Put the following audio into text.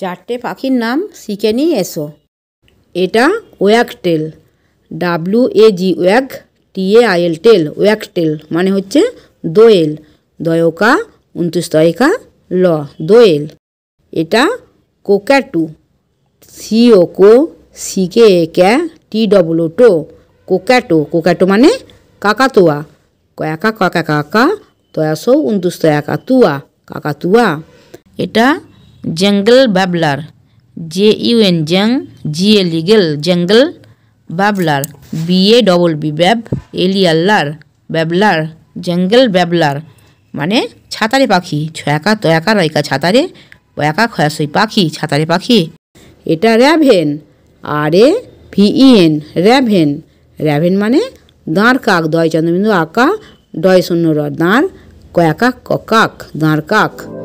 চারটে পাখির নাম শিখে নিয়ে এসো এটা wagtail W A G wag T A I L tail wagtail মানে হচ্ছে দোয়েল দয়কা উনত্রিশ তয়কা ল দোয়েল এটা কোক্যাটু সি ও কো সি কে এ ক্যা টি ডবল টো কোক্যাটো কোক্যাটো মানে কাকাতোয়া কয়াকা কাকা কাকা তয়াশো উনত্রিশ তয়াকা তুয়া কাকাতুয়া এটা জঙ্গল বাবলার জে ইউএন জং জিএ লিগেল jungle babbler B A double B bab এলিয়াল্লার ব্যাবলার জঙ্গল ব্যাবলার মানে ছাতারে পাখি ছয়াকা তয়াকা রয়কা ছাতারে একা খয়াসই পাখি ছাতারে পাখি এটা raven R A V E N raven raven মানে দাঁড় কাক দয় চন্দ্রবিন্দু আঁকা ডয় শূন্য র দাঁড় কয়াকা কাক দাঁড় কাক